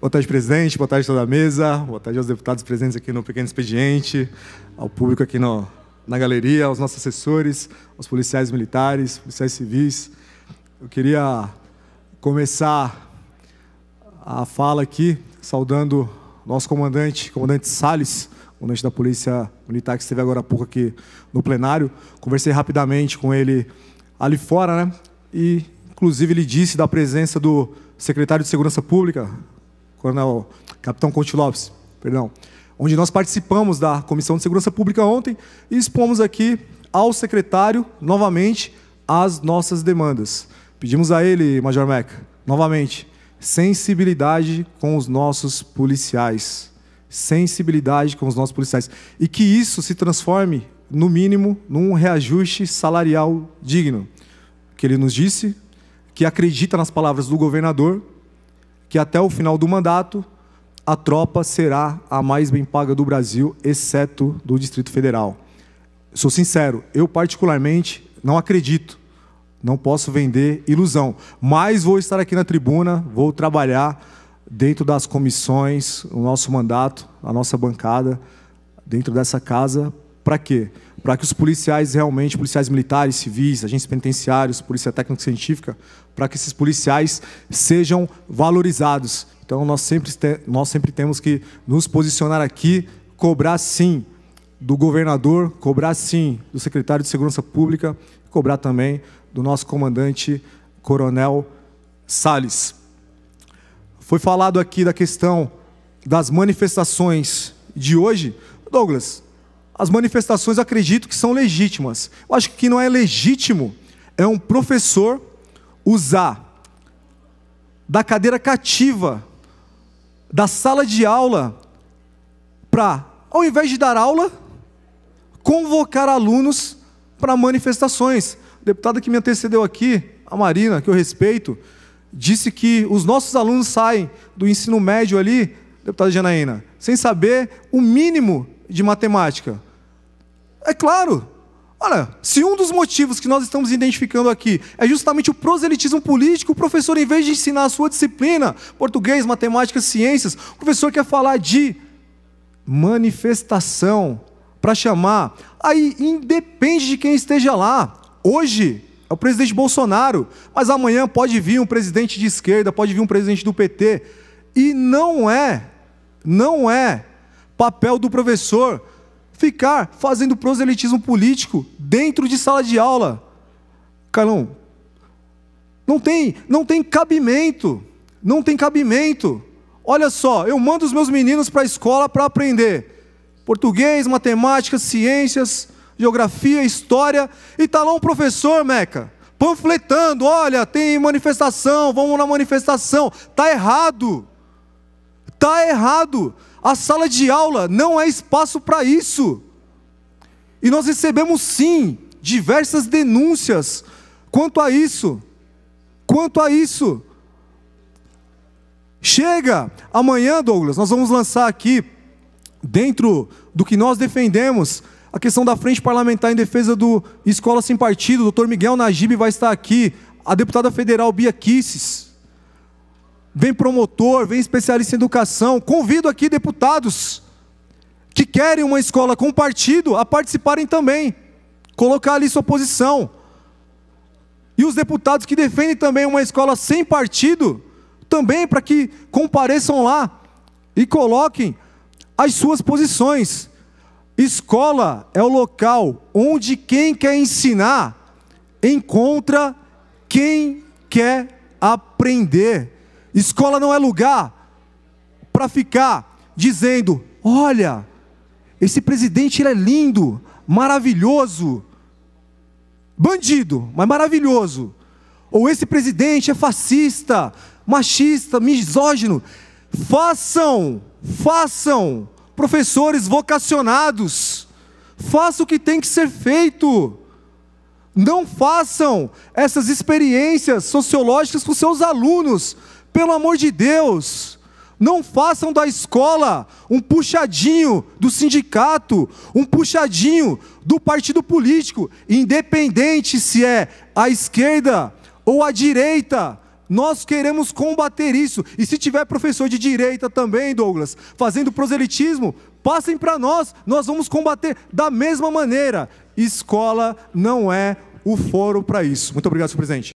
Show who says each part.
Speaker 1: Boa tarde, presidente. Boa tarde, toda a mesa. Boa tarde aos deputados presentes aqui no Pequeno Expediente, ao público aqui no, na galeria, aos nossos assessores, aos policiais militares, policiais civis. Eu queria começar a fala aqui saudando nosso comandante, comandante Salles, comandante da Polícia Militar, que esteve agora há pouco aqui no plenário. Conversei rapidamente com ele ali fora, né? E, inclusive, ele disse da presença do secretário de Segurança Pública, Coronel, Capitão Conte Lopes, perdão, onde nós participamos da Comissão de Segurança Pública ontem e expomos aqui ao secretário, novamente, as nossas demandas. Pedimos a ele, Major Meca, novamente, sensibilidade com os nossos policiais. Sensibilidade com os nossos policiais. E que isso se transforme, no mínimo, num reajuste salarial digno. Que ele nos disse, que acredita nas palavras do governador que até o final do mandato a tropa será a mais bem paga do Brasil, exceto do Distrito Federal. Sou sincero, eu particularmente não acredito, não posso vender ilusão, mas vou estar aqui na tribuna, vou trabalhar dentro das comissões, o nosso mandato, a nossa bancada, dentro dessa casa, para quê? para que os policiais realmente, policiais militares, civis, agentes penitenciários, polícia técnica e científica, para que esses policiais sejam valorizados. Então nós sempre, nós sempre temos que nos posicionar aqui, cobrar sim do governador, cobrar sim do secretário de Segurança Pública, cobrar também do nosso comandante Coronel Salles. Foi falado aqui da questão das manifestações de hoje. Douglas, as manifestações acredito que são legítimas. Eu acho que o que não é legítimo é um professor usar da cadeira cativa da sala de aula para, ao invés de dar aula, convocar alunos para manifestações. O deputado que me antecedeu aqui, a Marina, que eu respeito, disse que os nossos alunos saem do ensino médio ali, deputada Janaína, sem saber o mínimo de matemática. É claro. Olha, se um dos motivos que nós estamos identificando aqui é justamente o proselitismo político, o professor, em vez de ensinar a sua disciplina, português, matemática, ciências, o professor quer falar de manifestação para chamar. Aí independe de quem esteja lá. Hoje é o presidente Bolsonaro, mas amanhã pode vir um presidente de esquerda, pode vir um presidente do PT. E não é, não é papel do professor ficar fazendo proselitismo político dentro de sala de aula. Carlão, não tem, não tem cabimento. Não tem cabimento. Olha só, eu mando os meus meninos para a escola para aprender português, matemática, ciências, geografia, história, e está lá um professor, Meca, panfletando: olha, tem manifestação, vamos na manifestação. Está errado. Está errado. A sala de aula não é espaço para isso. E nós recebemos sim diversas denúncias quanto a isso. Quanto a isso. Chega, amanhã, Douglas, nós vamos lançar aqui, dentro do que nós defendemos, a questão da Frente Parlamentar em Defesa do Escola Sem Partido. O doutor Miguel Najib vai estar aqui. A deputada federal Bia Kisses, vem promotor, vem especialista em educação. Convido aqui deputados que querem uma escola com partido a participarem também, colocar ali sua posição. E os deputados que defendem também uma escola sem partido, também para que compareçam lá e coloquem as suas posições. Escola é o local onde quem quer ensinar encontra quem quer aprender. Escola não é lugar para ficar dizendo: olha, esse presidente ele é lindo, maravilhoso, bandido, mas maravilhoso. Ou esse presidente é fascista, machista, misógino. Façam, façam, professores vocacionados, façam o que tem que ser feito. Não façam essas experiências sociológicas com seus alunos, pelo amor de Deus, não façam da escola um puxadinho do sindicato, um puxadinho do partido político, independente se é a esquerda ou a direita. Nós queremos combater isso. E se tiver professor de direita também, Douglas, fazendo proselitismo, passem para nós, nós vamos combater da mesma maneira. Escola não é o fórum para isso. Muito obrigado, senhor presidente.